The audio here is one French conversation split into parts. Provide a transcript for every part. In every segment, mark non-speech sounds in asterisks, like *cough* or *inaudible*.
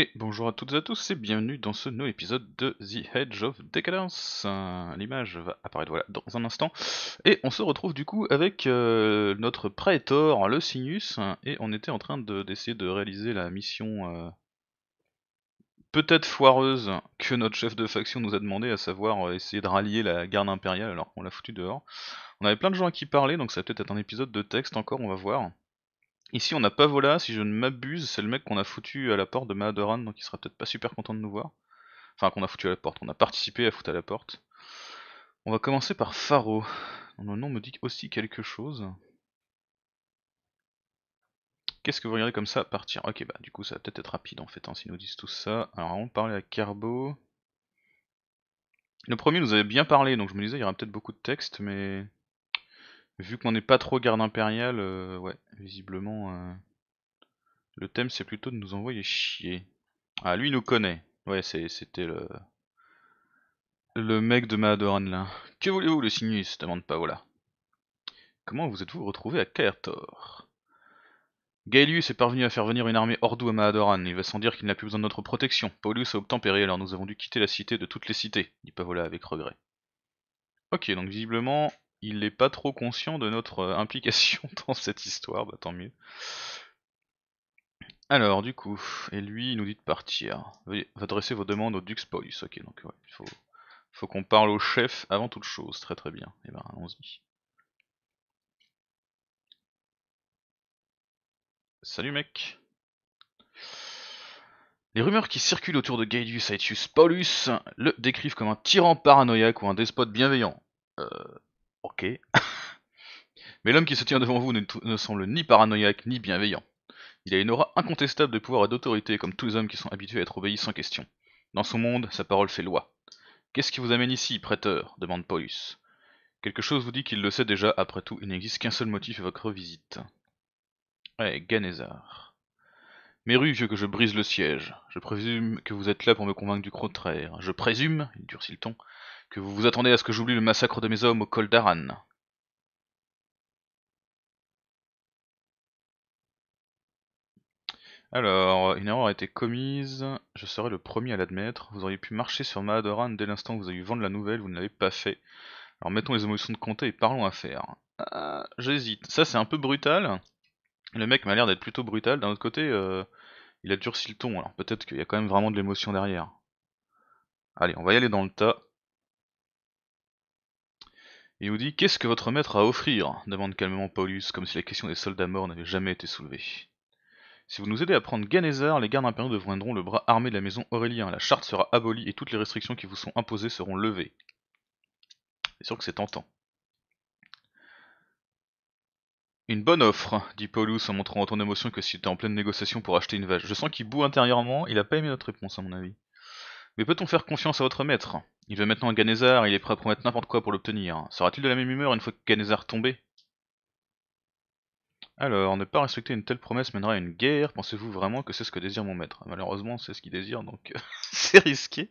Et bonjour à toutes et à tous et bienvenue dans ce nouveau épisode de The Hedge of Decadence. Euh, l'image va apparaître voilà dans un instant. Et on se retrouve du coup avec euh, notre préteur, le Sinus, et on était en train d'essayer de, réaliser la mission euh, peut-être foireuse que notre chef de faction nous a demandé, à savoir essayer de rallier la garde impériale alors on l'a foutu dehors. On avait plein de gens à qui parler, donc ça va peut-être être un épisode de texte encore, on va voir. Ici on n'a pas si je ne m'abuse, c'est le mec qu'on a foutu à la porte de Mahadoran, donc il sera peut-être pas super content de nous voir. Enfin qu'on a foutu à la porte, on a participé à foutre à la porte. On va commencer par Faro, Le nom me dit aussi quelque chose. Qu'est-ce que vous regardez comme ça partir Ok bah du coup ça va peut-être être rapide en fait hein, s'ils nous disent tout ça. Alors on parler à Carbo. Le premier nous avait bien parlé donc je me disais il y aura peut-être beaucoup de texte mais... Vu qu'on n'est pas trop garde impériale, euh, ouais, visiblement, euh, le thème c'est plutôt de nous envoyer chier. Ah, lui il nous connaît. Ouais, c'était le... Le mec de Maadoran. là. Que voulez-vous le Sinus demande Paola. Comment vous êtes-vous retrouvé à Kaertor Gaelius est parvenu à faire venir une armée Ordu à Maadoran. il va sans dire qu'il n'a plus besoin de notre protection. Paulus a obtempéré, alors nous avons dû quitter la cité de toutes les cités, dit Paola avec regret. Ok, donc visiblement, il n'est pas trop conscient de notre euh, implication *laughs* dans cette histoire, bah tant mieux. Alors, du coup, et lui, il nous dit de partir. Veuillez adresser vos demandes au Dux Paulus, Ok, donc ouais, il faut, qu'on parle au chef avant toute chose. Très très bien. Et eh ben, allons-y. Salut mec. Les rumeurs qui circulent autour de Gaius Aetius Paulus le décrivent comme un tyran paranoïaque ou un despote bienveillant. Euh, Ok. *laughs* Mais l'homme qui se tient devant vous ne, semble ni paranoïaque ni bienveillant. Il a une aura incontestable de pouvoir et d'autorité, comme tous les hommes qui sont habitués à être obéis sans question. Dans son monde, sa parole fait loi. Qu'est-ce qui vous amène ici, prêteur demande Paulus. Quelque chose vous dit qu'il le sait déjà, après tout, il n'existe qu'un seul motif à votre visite. Eh, Ganesar. Mes vieux, que je brise le siège. Je présume que vous êtes là pour me convaincre du contraire. Je présume, il durcit le ton, que vous vous attendez à ce que j'oublie le massacre de mes hommes au col d'Aran. Alors, une erreur a été commise, je serai le premier à l'admettre. Vous auriez pu marcher sur Mahadoran dès l'instant que vous avez eu vent de la nouvelle, vous ne l'avez pas fait. Alors mettons les émotions de compter et parlons affaires. Euh, J'hésite. Ça c'est un peu brutal. Le mec m'a l'air d'être plutôt brutal. D'un autre côté, euh, il a durci le ton. Alors peut-être qu'il y a quand même vraiment de l'émotion derrière. Allez, on va y aller dans le tas. Il nous dit Qu'est-ce que votre maître a à offrir demande calmement Paulus, comme si la question des soldats morts n'avait jamais été soulevée. Si vous nous aidez à prendre Ganeser, les gardes impériaux deviendront le bras armé de la maison Aurélien. La charte sera abolie et toutes les restrictions qui vous sont imposées seront levées. C'est sûr que c'est tentant. Une bonne offre, dit Paulus en montrant autant d'émotion que s'il était en pleine négociation pour acheter une vache. Je sens qu'il boue intérieurement, il a pas aimé notre réponse à mon avis. Mais peut-on faire confiance à votre maître Il veut maintenant Ganesar, il est prêt à promettre n'importe quoi pour l'obtenir. Sera-t-il de la même humeur une fois que Ganesar tombé alors, ne pas respecter une telle promesse mènera à une guerre, pensez-vous vraiment que c'est ce que désire mon maître Malheureusement, c'est ce qu'il désire, donc euh, *laughs* c'est risqué.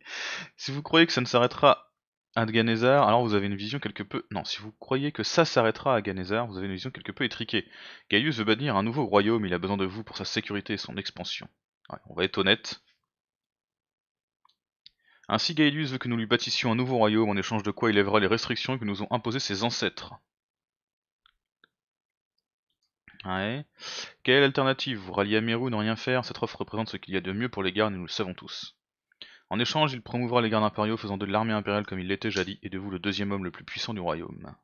Si vous croyez que ça ne s'arrêtera à Ganesar, alors vous avez une vision quelque peu... Non, si vous croyez que ça s'arrêtera à Ganesar, vous avez une vision quelque peu étriquée. Gaius veut bannir un nouveau royaume, il a besoin de vous pour sa sécurité et son expansion. on va être honnête, ainsi Gaelius veut que nous lui bâtissions un nouveau royaume, en échange de quoi il lèvera les restrictions que nous ont imposées ses ancêtres. Quelle alternative Vous Rallier à Meru, ne rien faire, cette offre représente ce qu'il y a de mieux pour les gardes nous le savons tous. En échange, il promouvra les gardes impériaux faisant de l'armée impériale comme il l'était jadis et de vous le deuxième homme le plus puissant du royaume.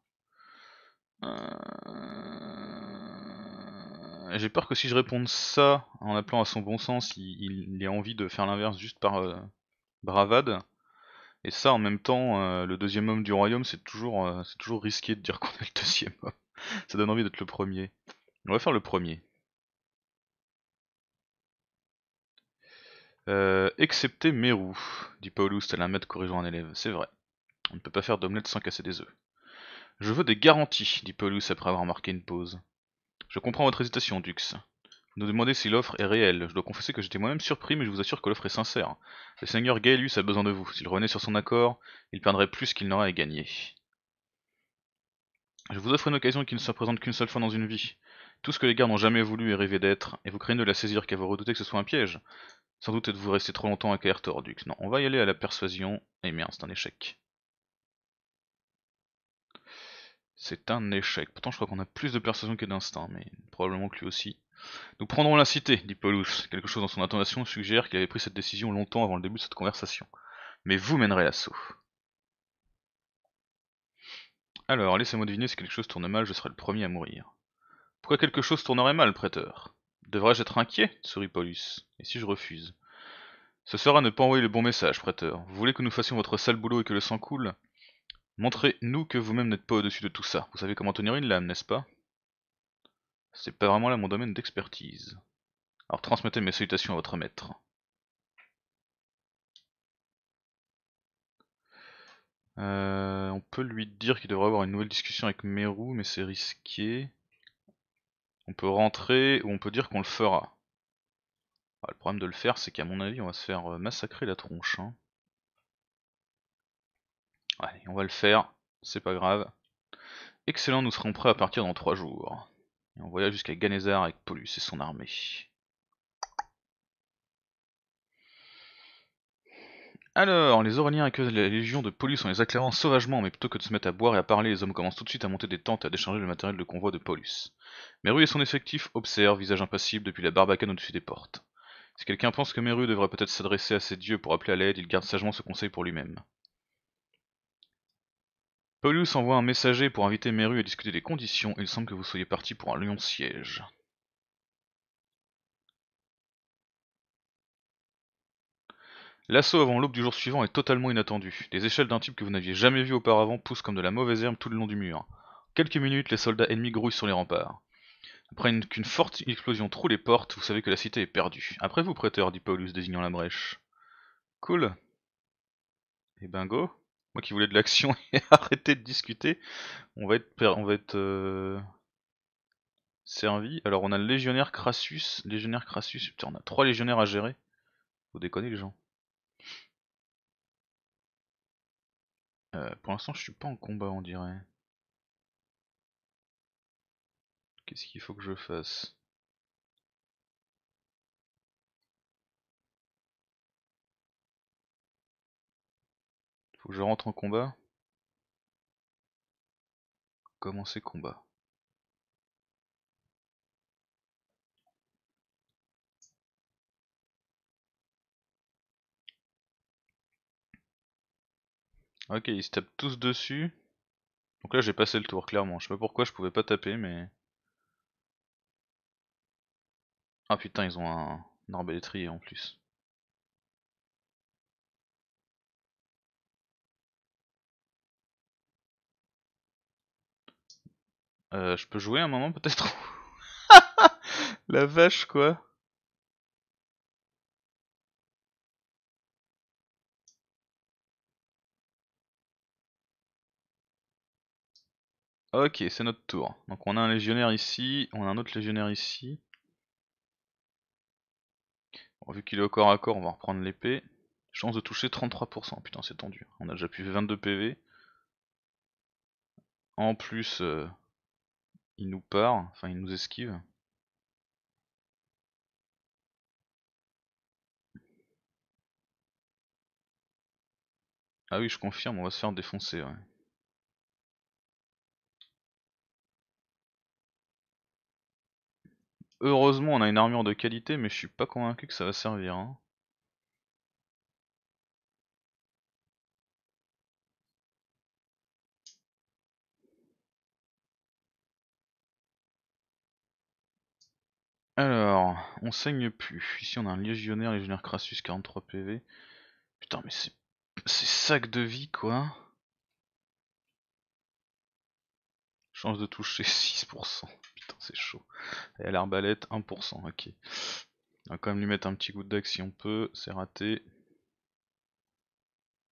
Euh, j'ai peur que si je réponde ça en appelant à son bon sens, il, ait envie de faire l'inverse juste par... Euh, bravade. Et ça, en même temps, euh, le deuxième homme du royaume, c'est toujours, euh, c'est toujours risqué de dire qu'on est le deuxième homme. *laughs* ça donne envie d'être le premier. On va faire le premier. Euh, excepté Mérou, dit Paulus tel un maître corrigeant un élève. C'est vrai. On ne peut pas faire d'omelette sans casser des œufs. Je veux des garanties, dit Paulus après avoir marqué une pause. Je comprends votre hésitation, Dux. Nous demander si l'offre est réelle. Je dois confesser que j'étais moi-même surpris, mais je vous assure que l'offre est sincère. Le seigneur Gaelus a besoin de vous. S'il revenait sur son accord, il perdrait plus qu'il n'aurait à gagner. Je vous offre une occasion qui ne se présente qu'une seule fois dans une vie. Tout ce que les gardes n'ont jamais voulu et rêvé d'être, et vous craignez de la saisir qu'à vous redoutez que ce soit un piège. Sans doute êtes-vous resté trop longtemps à Caertor, Duc. Non, on va y aller à la persuasion. Eh merde, c'est un échec. C'est un échec. Pourtant, je crois qu'on a plus de persuasion que d'instinct, mais probablement que lui aussi. Nous prendrons la cité, dit Paulus. Quelque chose dans son intonation suggère qu'il avait pris cette décision longtemps avant le début de cette conversation. Mais vous mènerez l'assaut. Alors, laissez-moi deviner si quelque chose tourne mal, je serai le premier à mourir. Pourquoi quelque chose tournerait mal, prêteur Devrais-je être inquiet sourit Paulus. Et si je refuse Ce sera ne pas envoyer le bon message, prêteur. Vous voulez que nous fassions votre sale boulot et que le sang coule Montrez-nous que vous-même n'êtes pas au-dessus de tout ça. Vous savez comment tenir une lame, n'est-ce pas C'est pas vraiment là mon domaine d'expertise. Alors transmettez mes salutations à votre maître. Euh, on peut lui dire qu'il devrait avoir une nouvelle discussion avec Meru, mais c'est risqué. On peut rentrer ou on peut dire qu'on le fera. Bah, le problème de le faire, c'est qu'à mon avis, on va se faire euh, massacrer la tronche. Hein. Allez, on va le faire, c'est pas grave. Excellent, nous serons prêts à partir dans trois jours. Et on voyage jusqu'à Ganesar avec Paulus et son armée. Alors, les Auréliens accueillent la légion de Paulus en les acclairant sauvagement, mais plutôt que de se mettre à boire et à parler, les hommes commencent tout de suite à monter des tentes et à décharger le matériel de convoi de Paulus. Meru et son effectif observent, visage impassible, depuis la barbacane au-dessus des portes. Si quelqu'un pense que Meru devrait peut-être s'adresser à ses dieux pour appeler à l'aide, il garde sagement ce conseil pour lui-même. Paulus envoie un messager pour inviter Meru à discuter des conditions, il semble que vous soyez parti pour un lion siège. L'assaut avant l'aube du jour suivant est totalement inattendu. Des échelles d'un type que vous n'aviez jamais vu auparavant poussent comme de la mauvaise herbe tout le long du mur. En quelques minutes, les soldats ennemis grouillent sur les remparts. Après qu'une forte explosion troue les portes, vous savez que la cité est perdue. Après vous, prêteur, dit Paulus désignant la brèche. Cool. Et eh bingo. Moi qui voulais de l'action *laughs* et arrêter de discuter, on va être, on va être euh, servi. Alors on a le légionnaire Crassus, légionnaire Crassus, putain on a trois légionnaires à gérer. Faut déconner les gens. Euh, pour l'instant je suis pas en combat on dirait. Qu'est-ce qu'il faut que je fasse Faut que je rentre en combat. Commencer combat. Ok, ils se tapent tous dessus. Donc là j'ai passé le tour, clairement. Je sais pas pourquoi je pouvais pas taper, mais... Ah putain, ils ont un, un en plus. Euh, je peux jouer un moment peut-être *laughs* La vache quoi Ok, c'est notre tour. Donc on a un légionnaire ici, on a un autre légionnaire ici. Bon, vu qu'il est au corps à corps, on va reprendre l'épée. Chance de toucher 33%, putain c'est tendu. On a déjà pu 22 PV. En plus, euh, il nous part, enfin il nous esquive. Ah oui, je confirme, on va se faire défoncer, Heureusement, on a une armure de qualité, mais je suis pas convaincu que ça va servir. Hein. Alors, on saigne plus. Ici on a un légionnaire, légionnaire Crassus, 43 PV. Putain mais c'est... sac de vie quoi Chance de toucher 6%. Putain c'est chaud. Et à l'arbalète 1%, ok. On va quand même lui mettre un petit coup de si on peut, c'est raté.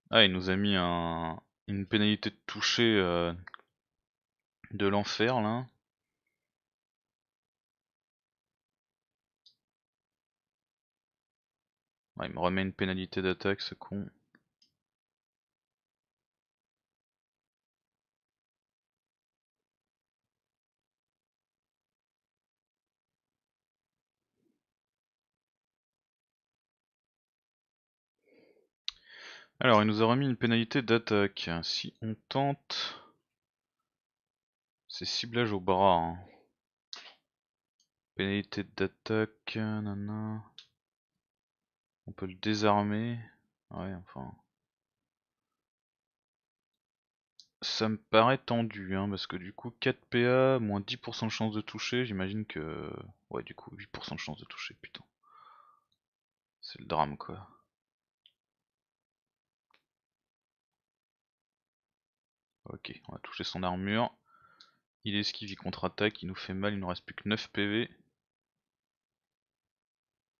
Ah il nous a mis une pénalité de toucher euh, de l'enfer là. il me remet une pénalité d'attaque, ce con. Alors, il nous a remis une pénalité d'attaque. Si on tente... C'est ciblage au bras. Hein. Pénalité d'attaque, nanana... On peut le désarmer. Ouais, enfin. Ça me paraît tendu, hein, parce que du coup, 4 PA, moins 10% de chance de toucher, j'imagine que... Ouais, du coup, 8% de chance de toucher, putain. C'est le drame, quoi. Ok, on va toucher son armure. Il esquive, il contre-attaque, il nous fait mal, il nous reste plus que 9 PV.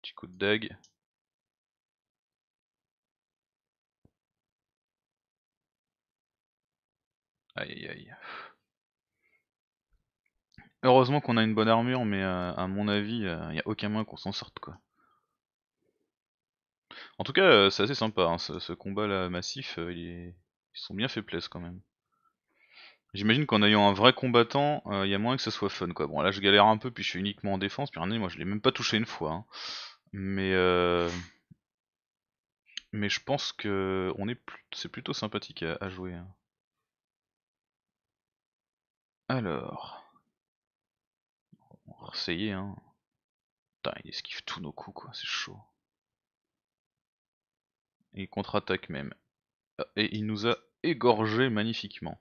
Petit coup de dague. Aïe aïe aïe. Heureusement qu'on a une bonne armure, mais euh, à mon avis, euh, il n'y a aucun moyen qu'on s'en sorte quoi. En tout cas, euh, c'est assez sympa, hein, ce, combat là massif, il ils sont bien fait quand même. J'imagine qu'en ayant un vrai combattant, il y a moins que ce soit fun quoi. Bon là je galère un peu, puis je suis uniquement en défense, puis regardez, moi je l'ai même pas touché une fois. Hein. Mais mais je pense que c'est plutôt sympathique à, jouer. Hein. Alors. on hein. Putain, il esquive tous nos coups, quoi, c'est chaud. il contre-attaque même. Ah, et il nous a égorgé magnifiquement.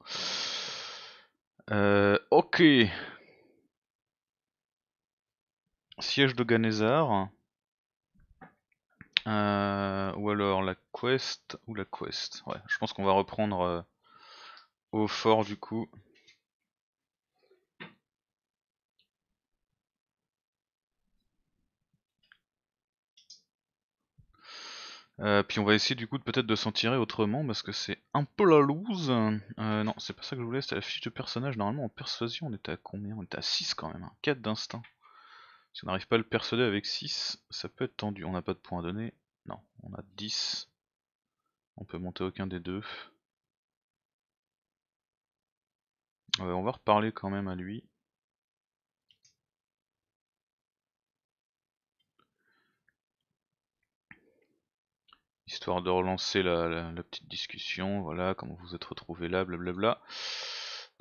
Euh, ok. Siège de Ganesar, euh, ou alors la quest. Ou la quest. Ouais, je pense qu'on va reprendre euh, au fort du coup. Euh, puis on va essayer du coup de peut-être de s'en tirer autrement parce que c'est un peu la loose. Euh, non, c'est pas ça que je voulais, c'était la fiche de personnage. Normalement en persuasion on était à combien On est à 6 quand même, hein. 4 d'instinct. Si on n'arrive pas à le persuader avec 6, ça peut être tendu. On n'a pas de points à donner. Non, on a 10. On peut monter aucun des deux. Euh, on va reparler quand même à lui. histoire de relancer la, petite discussion, voilà, comment vous êtes retrouvés là, blablabla.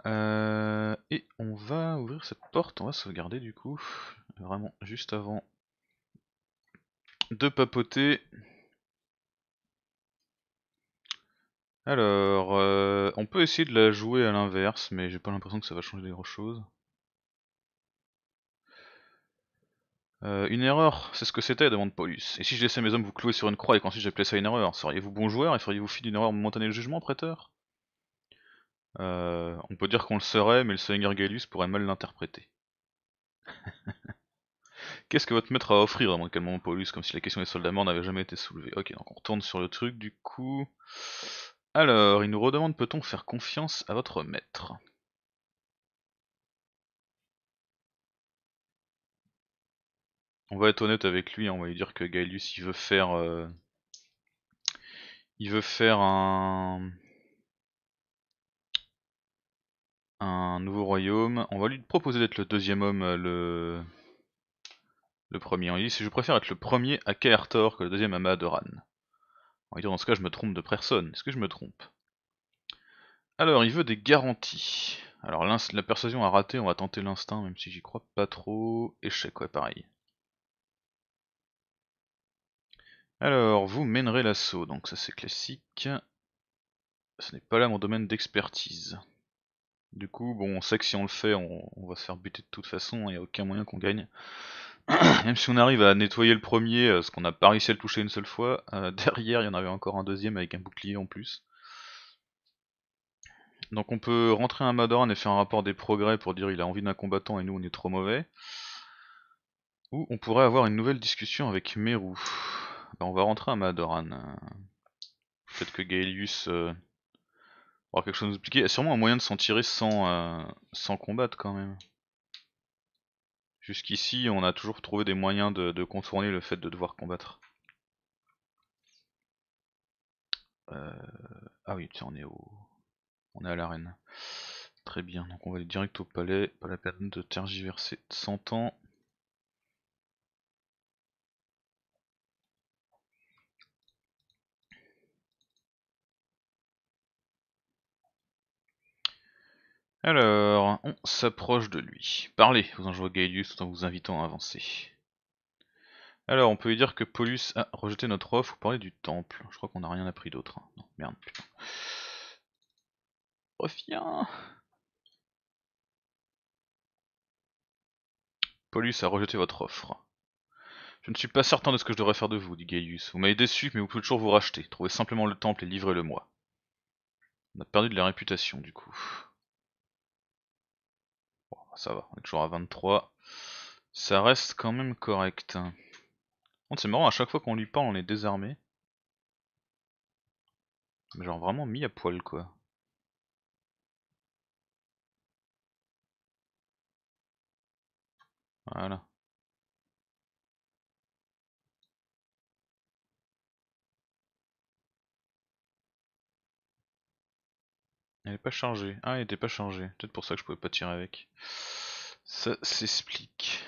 Euh, et on va ouvrir cette porte, on va sauvegarder du coup, vraiment juste avant de papoter. Alors, euh, on peut essayer de la jouer à l'inverse, mais j'ai pas l'impression que ça va changer grand chose. Euh, une erreur, c'est ce que c'était, demande Paulus. Et si je laissais mes hommes vous clouer sur une croix et qu'ensuite j'appelais ça une erreur, seriez-vous bon joueur et feriez-vous fi d'une erreur momentanée de jugement, prêteur euh, On peut dire qu'on le serait, mais le Seigneur Galus pourrait mal l'interpréter. *laughs* Qu'est-ce que votre maître a à offrir demande calmement Paulus, comme si la question des soldats morts n'avait jamais été soulevée. Ok, donc on retourne sur le truc, du coup... Alors, il nous redemande peut-on faire confiance à votre maître on va être honnête avec lui, hein, on va lui dire que Gaelius il veut faire euh, il veut faire un un nouveau royaume. On va lui proposer d'être le deuxième homme euh, le le premier. On lui si je préfère être le premier à Kaertor que le deuxième à Madoran. On va dire dans ce cas je me trompe de personne. Est-ce que je me trompe Alors il veut des garanties. Alors la persuasion a raté, on va tenter l'instinct même si j'y crois pas trop. Échec ouais pareil. Alors, vous mènerez l'assaut, donc ça c'est classique. Ce n'est pas là mon domaine d'expertise. Du coup, bon, on sait que si on le fait, on, va se faire buter de toute façon, il n'y a aucun moyen qu'on gagne. *coughs* Même si on arrive à nettoyer le premier, parce euh, qu'on n'a pas réussi à le toucher une seule fois, euh, *laughs* derrière il y en avait encore un deuxième avec un bouclier en plus. Donc on peut rentrer un Madoran et faire un rapport des progrès pour dire qu'il a envie d'un combattant et nous on est trop mauvais. Ou on pourrait avoir une nouvelle discussion avec Meru. Bah, on va rentrer à Madoran. Euh. Peut-être que Gaelius euh, aura quelque chose à nous expliquer. Il y a sûrement un moyen de s'en tirer sans, euh, sans combattre quand même. Jusqu'ici, on a toujours trouvé des moyens de, contourner le fait de devoir combattre. Ah oui, tiens, on est au... On est à l'arène. Très bien, donc on va aller direct au palais, pas la peine de tergiverser 100 ans. Alors, on s'approche de lui. Parlez, vous enjoint Gaius tout en vous invitant à avancer. Alors, on peut lui dire que Paulus a rejeté notre offre ou parler du temple. Je crois qu'on n'a rien appris d'autre. Hein. Non, merde, putain. Reviens Paulus a rejeté votre offre. Je ne suis pas certain de ce que je devrais faire de vous, dit Gaius. Vous m'avez déçu, mais vous pouvez toujours vous racheter. Trouvez simplement le temple et livrez-le moi. On a perdu de la réputation, du coup ça va, on est toujours à 23. Ça reste quand même correct. Oh, c'est marrant, à chaque fois qu'on lui parle, on est désarmé. Genre vraiment mis à poil quoi. Voilà. Elle n'est pas chargée. Ah, elle n'était pas chargée. Peut-être pour ça que je pouvais pas tirer avec. Ça s'explique.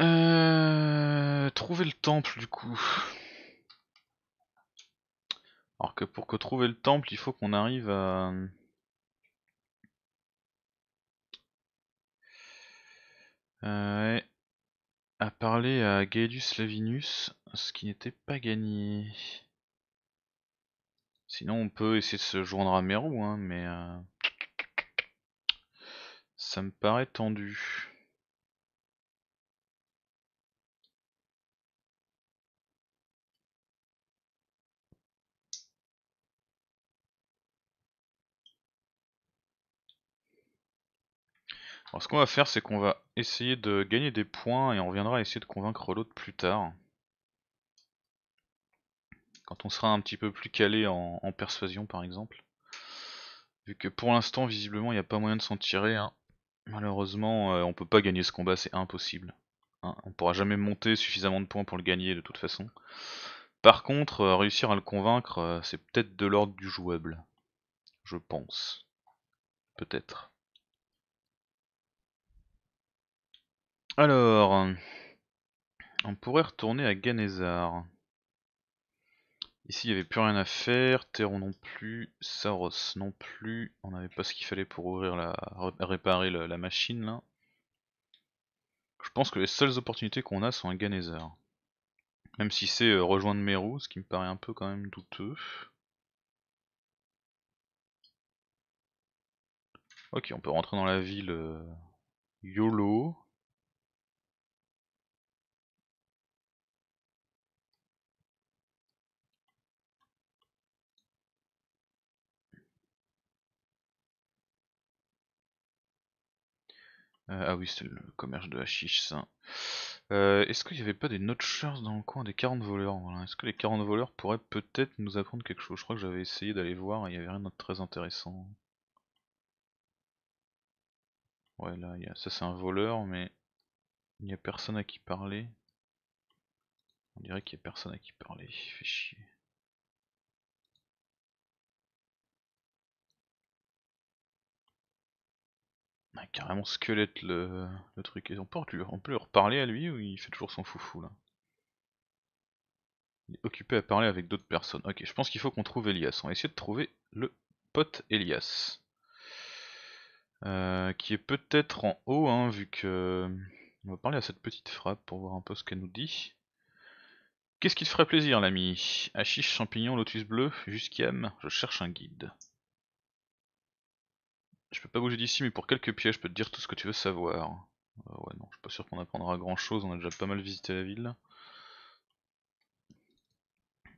Euh, trouver le temple du coup. Alors que pour que trouver le temple, il faut qu'on arrive à... Euh, ouais à parler à Gaedus Lavinus, ce qui n'était pas gagné. Sinon on peut essayer de se joindre à Merou, hein, mais euh, ça me paraît tendu. Alors ce qu'on va faire, c'est qu'on va essayer de gagner des points et on reviendra essayer de convaincre l'autre plus tard. Quand on sera un petit peu plus calé en, persuasion par exemple. Vu que pour l'instant, visiblement, il n'y a pas moyen de s'en tirer. Hein. Malheureusement, on euh, on peut pas gagner ce combat, c'est impossible. On hein. On pourra jamais monter suffisamment de points pour le gagner de toute façon. Par contre, euh, réussir à le convaincre, euh, c'est peut-être de l'ordre du jouable. Je pense. Peut-être. Alors, on pourrait retourner à Ganesar. Ici, il n'y avait plus rien à faire. Terron non plus, Saros non plus. On n'avait pas ce qu'il fallait pour ouvrir la, réparer la, machine là. Je pense que les seules opportunités qu'on a sont à Ganesar. Même si c'est euh, rejoindre Meru, ce qui me paraît un peu quand même douteux. Ok, on peut rentrer dans la ville euh, YOLO. Euh, ah oui, c'est le commerce de hashish, ça. Euh, est-ce qu'il n'y avait pas des notchers dans le coin des 40 voleurs Est-ce que les 40 voleurs pourraient peut-être nous apprendre quelque chose Je crois que j'avais essayé d'aller voir et il n'y avait rien de très intéressant. Ouais, là, y ça c'est un voleur, mais il n'y a personne à qui parler. On dirait qu'il n'y a personne à qui parler, fait chier. carrément squelette le, truc. Et on peut, lui, on reparler à lui ou il fait toujours son foufou là Il est occupé à parler avec d'autres personnes. Ok, je pense qu'il faut qu'on trouve Elias. On va essayer de trouver le pote Elias. Euh, qui est peut-être en haut, hein, vu que... On va parler à cette petite frappe pour voir un peu ce qu'elle nous dit. Qu'est-ce qui te ferait plaisir, l'ami Hachiche, champignon, lotus bleu, M. je cherche un guide. Je peux pas bouger d'ici, mais pour quelques pièces, je peux te dire tout ce que tu veux savoir. Euh, ouais, non, je suis pas sûr qu'on apprendra grand chose, on a déjà pas mal visité la ville.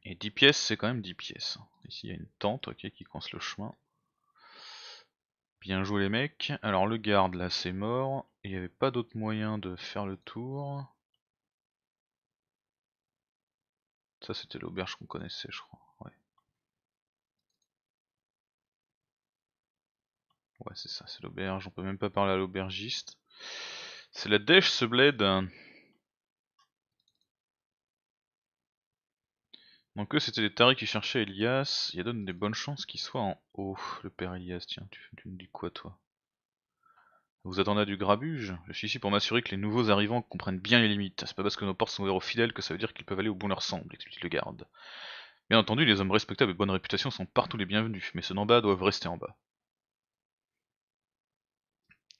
Et 10 pièces, c'est quand même 10 pièces. Ici, il y a une tente, ok, qui coince le chemin. Bien joué les mecs. Alors le garde, là, c'est mort. Il n'y avait pas d'autre moyen de faire le tour. Ça, c'était l'auberge qu'on connaissait, je crois. Ouais, c'est ça, c'est l'auberge. On peut même pas parler à l'aubergiste. C'est la déche, ce bled. Donc eux, c'était les tarés qui cherchaient Elias. Il y donne des bonnes chances qu'il soit en haut, le père Elias. Tiens, tu, me dis quoi, toi Vous attendez du grabuge Je suis ici pour m'assurer que les nouveaux arrivants comprennent bien les limites. C'est pas parce que nos portes sont ouvertes aux fidèles que ça veut dire qu'ils peuvent aller au bon leur semble, explique le garde. Bien entendu, les hommes respectables et bonne réputation sont partout les bienvenus, mais ceux d'en bas doivent rester en bas.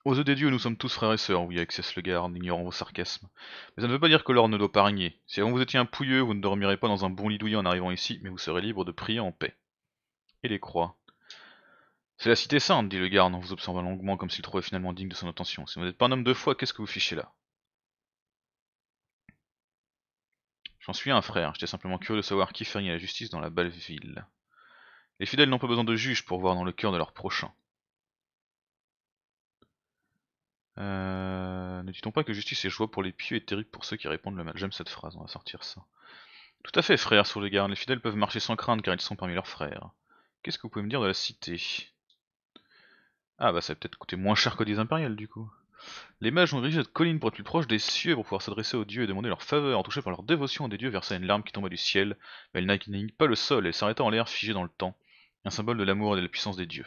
Aux yeux des dieux, nous sommes tous frères et sœurs, oui, accesse le garde, ignorant vos sarcasmes. Mais ça ne veut pas dire que l'or ne doit pas régner. Si avant vous étiez un pouilleux, vous ne dormirez pas dans un bon lit douillet en arrivant ici, mais vous serez libre de prier en paix. Et les croix. C'est la cité sainte, dit le garde en vous observant longuement comme s'il trouvait finalement digne de son attention. Si vous n'êtes pas un homme de foi, qu'est-ce que vous fichez là J'en suis un frère, j'étais simplement curieux de savoir qui ferait la justice dans la belle ville. Les fidèles n'ont pas besoin de juges pour voir dans le cœur de leurs prochain. Euh, ne dit-on pas que justice est joie pour les pieux et terrible pour ceux qui répondent le mal J'aime cette phrase, on va sortir ça. Tout à fait, frère, sur les gardes. les fidèles peuvent marcher sans crainte car ils sont parmi leurs frères. Qu'est-ce que vous pouvez me dire de la cité Ah bah ça va peut-être coûter moins cher que des impériales du coup. Les mages ont dirigé cette colline pour être plus proche des cieux, pour pouvoir s'adresser aux dieux et demander leur faveur. En touchant par leur dévotion à des dieux, versa une larme qui tombait du ciel, mais elle n'aigne pas le sol, et s'arrêta en l'air figée dans le temps, un symbole de l'amour et de la puissance des dieux.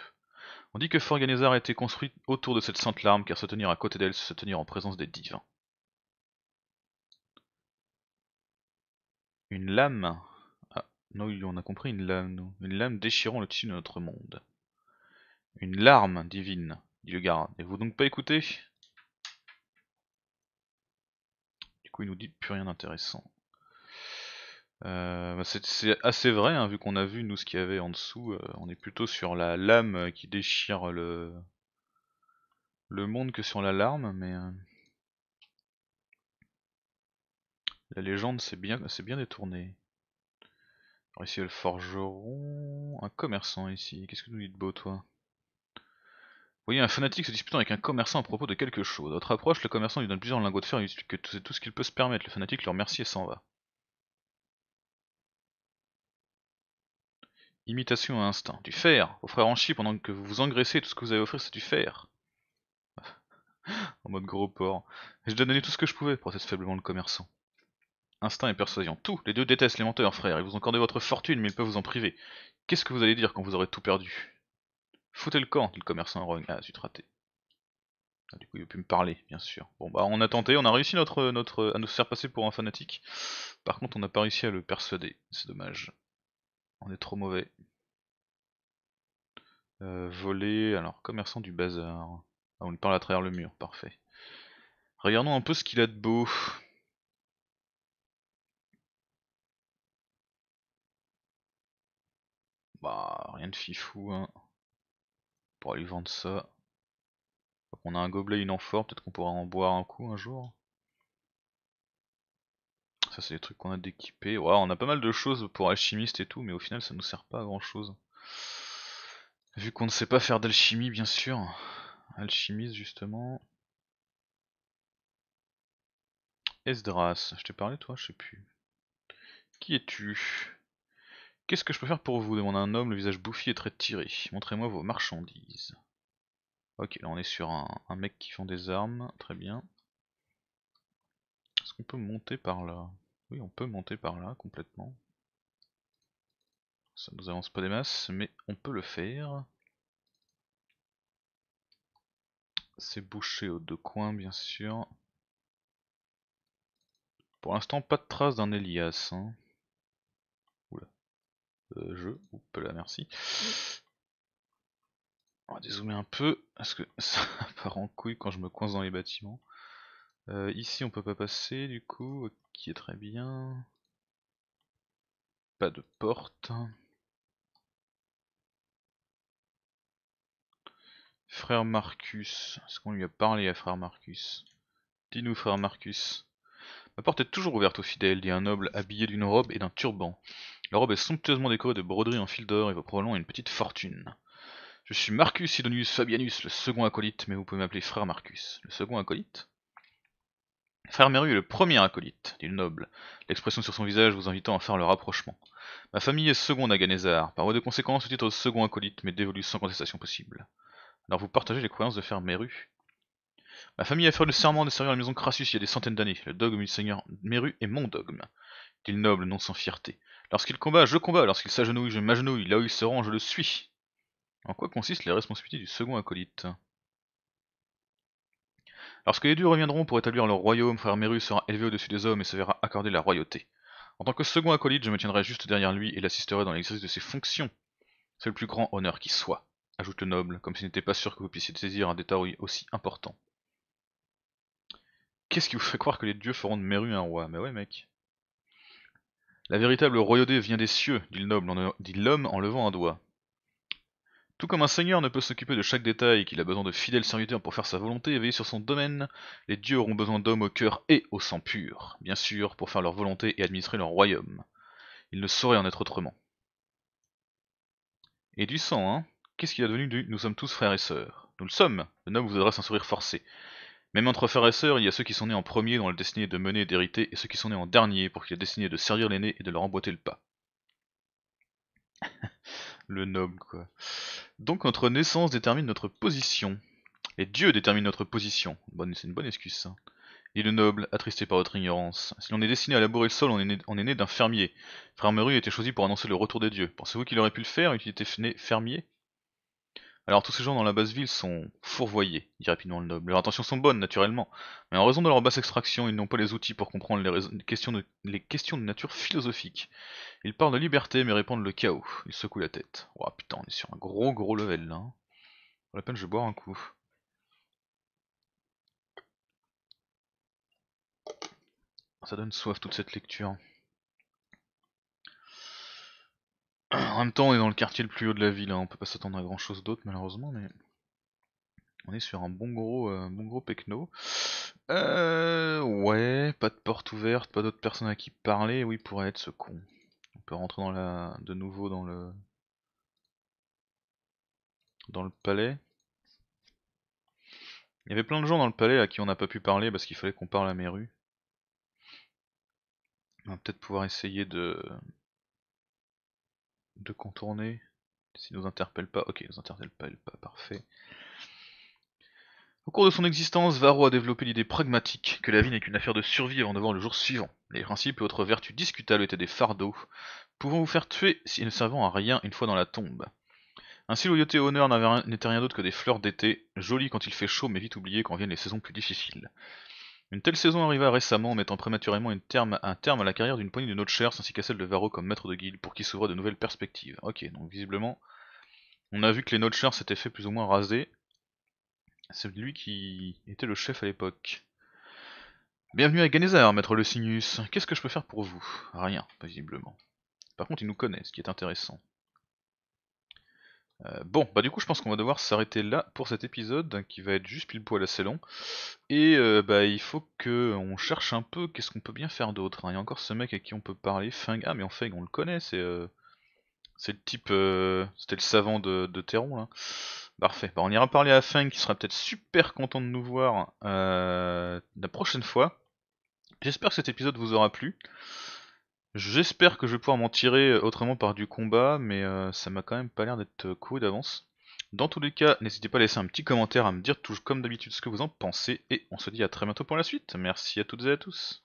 On dit que Forganezar a été construit autour de cette sainte larme, car se tenir à côté d'elle, c'est se tenir en présence des divins. Une lame Ah, non, on a compris une lame, nous. Une lame déchirant le tissu de notre monde. Une larme divine, dit le garde. Et vous donc pas écouté Du coup, il nous dit plus rien d'intéressant. Euh, bah, c'est assez vrai, hein, vu qu'on a vu nous ce qu'il y avait en dessous, euh, on est plutôt sur la lame euh, qui déchire le, monde que sur la larme, mais la légende s'est bien, bien détourné. ici le forgeron, un commerçant ici, qu'est-ce que nous dis de beau toi vous voyez un fanatique se disputant avec un commerçant à propos de quelque chose. À approche, le commerçant lui donne plusieurs lingots de fer et lui explique que c'est tout ce qu'il peut se permettre. Le fanatique le remercie et s'en va. Imitation à instinct. Du fer Au frère en pendant que vous vous engraissez, tout ce que vous avez offert, c'est du fer. *laughs* en mode gros porc. Je je donner tout ce que je pouvais, proteste faiblement le commerçant. Instinct et persuasion. Tout Les deux détestent les menteurs, frère. Ils vous ont cordé votre fortune, mais ils peuvent vous en priver. Qu'est-ce que vous allez dire quand vous aurez tout perdu Foutez le camp, dit le commerçant rogne. Ah, t'es raté. Ah, du coup, il a pu me parler, bien sûr. Bon, bah, on a tenté, on a réussi notre, à nous faire passer pour un fanatique. Par contre, on n'a pas réussi à le persuader. C'est dommage. On est trop mauvais. Euh, voler, alors commerçant du bazar. Ah, on parle à travers le mur, parfait. Regardons un peu ce qu'il a de beau. Bah, rien de fifou, hein. Pour lui vendre ça. On a un gobelet, une amphore, peut-être qu'on pourra en boire un coup un jour c'est des trucs qu'on a d'équipés. on a pas mal de choses pour alchimiste et tout, mais au final ça nous sert pas à grand chose. Vu qu'on ne sait pas faire d'alchimie, bien sûr. Alchimiste, justement. Esdras, je t'ai parlé toi Je sais plus. Qui es-tu Qu'est-ce que je peux faire pour vous demande un homme, le visage bouffi et très tiré. Montrez-moi vos marchandises. Ok, là on est sur un, un mec qui font des armes, très bien. Est-ce qu'on peut monter par là oui, on peut monter par là complètement. Ça nous avance pas des masses, mais on peut le faire. C'est bouché aux deux coins, bien sûr. Pour l'instant, pas de trace d'un Elias. Hein. Oula. Euh, je. Oups, la merci. On va dézoomer un peu, parce que *laughs* ça part en couille quand je me coince dans les bâtiments. Euh, ici on peut pas passer du coup, qui est très bien. Pas de porte. Frère Marcus, est-ce qu'on lui a parlé à frère Marcus Dis-nous frère Marcus. Ma porte est toujours ouverte aux fidèles, dit un noble habillé d'une robe et d'un turban. La robe est somptueusement décorée de broderies en fil d'or et va probablement une petite fortune. Je suis Marcus Sidonius Fabianus, le second acolyte, mais vous pouvez m'appeler frère Marcus. Le second acolyte Frère Meru est le premier acolyte, dit le noble, l'expression sur son visage vous invitant à faire le rapprochement. Ma famille est seconde à Ganesar, par voie de conséquence le titre de second acolyte, mais dévolu sans contestation possible. Alors vous partagez les croyances de Frère Meru Ma famille a fait le serment de servir la maison Crassus il y a des centaines d'années. Le dogme du seigneur Meru est mon dogme, dit le noble, non sans fierté. Lorsqu'il combat, je combat, lorsqu'il s'agenouille, je m'agenouille, là où il se rend, je le suis. En quoi consistent les responsabilités du second acolyte Lorsque les dieux reviendront pour établir leur royaume, frère Meru sera élevé au-dessus des hommes et se verra accorder la royauté. En tant que second acolyte, je me tiendrai juste derrière lui et l'assisterai dans l'exercice de ses fonctions. C'est le plus grand honneur qui soit, ajoute le noble, comme s'il n'était pas sûr que vous puissiez saisir un détail aussi important. Qu'est-ce qui vous fait croire que les dieux feront de Meru un roi Mais ouais, mec. La véritable royauté vient des cieux, dit l'homme en levant un doigt. Tout comme un seigneur ne peut s'occuper de chaque détail et qu'il a besoin de fidèles serviteurs pour faire sa volonté et veiller sur son domaine, les dieux auront besoin d'hommes au cœur et au sang pur, bien sûr, pour faire leur volonté et administrer leur royaume. Ils ne sauraient en être autrement. Et du sang, hein Qu'est-ce qu'il a devenu du Nous sommes tous frères et sœurs Nous le sommes Le noble vous adresse un sourire forcé. Même entre frères et sœurs, il y a ceux qui sont nés en premier dont le destin est de mener et d'hériter, et ceux qui sont nés en dernier pour qu'il ait destiné de servir l'aîné et de leur emboîter le pas. *laughs* le noble, quoi. Donc notre naissance détermine notre position. Et Dieu détermine notre position. Bonne, c'est une bonne excuse ça. Il le noble, attristé par votre ignorance. Si l'on est destiné à labourer le sol, on est né, d'un fermier. Frère Meru était choisi pour annoncer le retour des dieux. Pensez-vous qu'il aurait pu le faire, il était né fermier alors tous ces gens dans la basse ville sont fourvoyés, dit rapidement le noble. Leurs intentions sont bonnes, naturellement, mais en raison de leur basse extraction, ils n'ont pas les outils pour comprendre les, questions de, les, questions de, nature philosophique. Ils parlent de liberté, mais répandent le chaos. Ils secouent la tête. Oh putain, on est sur un gros gros level là. Hein. Pour la peine, je vais boire un coup. Ça donne soif toute cette lecture. En même temps, on est dans le quartier le plus haut de la ville, hein. on peut pas s'attendre à grand chose d'autre malheureusement, mais on est sur un bon gros, euh, bon gros pecno. Euh, ouais, pas de porte ouverte, pas d'autres personnes à qui parler, oui, pourrait être ce con. On peut rentrer dans la, de nouveau dans le, dans le palais. Il y avait plein de gens dans le palais à qui on n'a pas pu parler parce qu'il fallait qu'on parle à mes rues. On va peut-être pouvoir essayer de, de contourner s'il nous interpelle pas. Ok, nous interpelle pas, parfait. Au cours de son existence, Varro a développé l'idée pragmatique que la vie n'est qu'une affaire de survie avant de voir le jour suivant. Les principes et autres vertus discutables étaient des fardeaux, pouvant vous faire tuer s'ils ne servant à rien une fois dans la tombe. Ainsi, loyauté honneur n'étaient rien d'autre que des fleurs d'été, jolies quand il fait chaud mais vite oubliées quand viennent les saisons plus difficiles. Une telle saison arriva récemment mettant prématurément un terme à la carrière d'une poignée de Notchers ainsi qu'à celle de Varro comme maître de guilde pour qui s'ouvre de nouvelles perspectives. Ok, donc visiblement, on a vu que les Notchers s'étaient fait plus ou moins raser. C'est lui qui était le chef à l'époque. Bienvenue à Ganesar, maître Lecinus. Qu'est-ce que je peux faire pour vous Rien, visiblement. Par contre, il nous connaît, ce qui est intéressant. Euh, bon, bah du coup je pense qu'on va devoir s'arrêter là pour cet épisode hein, qui va être juste pile poil assez long. Et euh, bah il faut que on cherche un peu qu'est-ce qu'on peut bien faire d'autre. Hein. Il y a encore ce mec à qui on peut parler, Feng. Ah mais en fait on le connaît, c'est euh, c'est le type, c'était le savant de, de là. Parfait. Bah, on ira parler à Feng qui sera peut-être super content de nous voir la prochaine fois. J'espère que cet épisode vous aura plu. J'espère que je vais pouvoir m'en tirer euh, autrement par du combat, mais euh, ça m'a quand même pas l'air d'être euh, couru d'avance. Dans tous les cas, n'hésitez pas à laisser un petit commentaire, à me dire tout comme d'habitude ce que vous en pensez, et on se dit à très bientôt pour la suite. Merci à toutes et à tous.